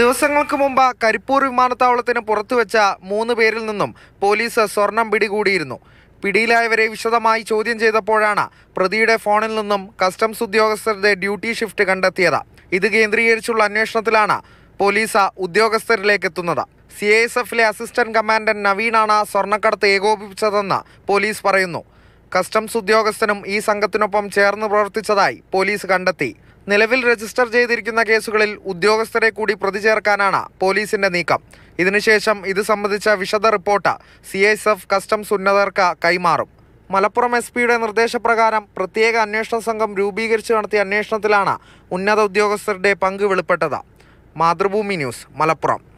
ദിവസങ്ങൾക്ക് മുമ്പ് കരിപ്പൂർ വിമാനത്താവളത്തിന് പുറത്തുവെച്ച മൂന്ന് പേരിൽ നിന്നും പോലീസ് സ്വർണം പിടികൂടിയിരുന്നു പിടിയിലായവരെ വിശദമായി ചോദ്യം ചെയ്തപ്പോഴാണ് പ്രതിയുടെ ഫോണിൽ നിന്നും കസ്റ്റംസ് ഉദ്യോഗസ്ഥരുടെ ഡ്യൂട്ടി ഷിഫ്റ്റ് കണ്ടെത്തിയത് ഇത് കേന്ദ്രീകരിച്ചുള്ള അന്വേഷണത്തിലാണ് പോലീസ് ഉദ്യോഗസ്ഥരിലേക്ക് എത്തുന്നത് സി ഐ എസ് എഫിലെ അസിസ്റ്റന്റ് കമാൻഡന്റ് നവീനാണ് സ്വർണ്ണക്കടത്ത് ഏകോപിപ്പിച്ചതെന്ന് പോലീസ് പറയുന്നു കസ്റ്റംസ് ഉദ്യോഗസ്ഥനും ഈ സംഘത്തിനൊപ്പം ചേർന്ന് പ്രവർത്തിച്ചതായി പോലീസ് കണ്ടെത്തി നിലവിൽ രജിസ്റ്റർ ചെയ്തിരിക്കുന്ന കേസുകളിൽ ഉദ്യോഗസ്ഥരെ കൂടി പ്രതി ചേർക്കാനാണ് പോലീസിന്റെ നീക്കം ഇതിനുശേഷം ഇത് സംബന്ധിച്ച വിശദ report C S F customs ഉന്നതർക്ക് കൈമാറും മലപ്പുറം എസ് പിയുടെ നിർദ്ദേശപ്രകാരം പ്രത്യേക അന്വേഷണ സംഘം രൂപീകരിച്ച് നടത്തിയ അന്വേഷണത്തിലാണ് ഉന്നത ഉദ്യോഗസ്ഥരുടെ പങ്ക് വെളിപ്പെട്ടത് മാതൃഭൂമി ന്യൂസ് മലപ്പുറം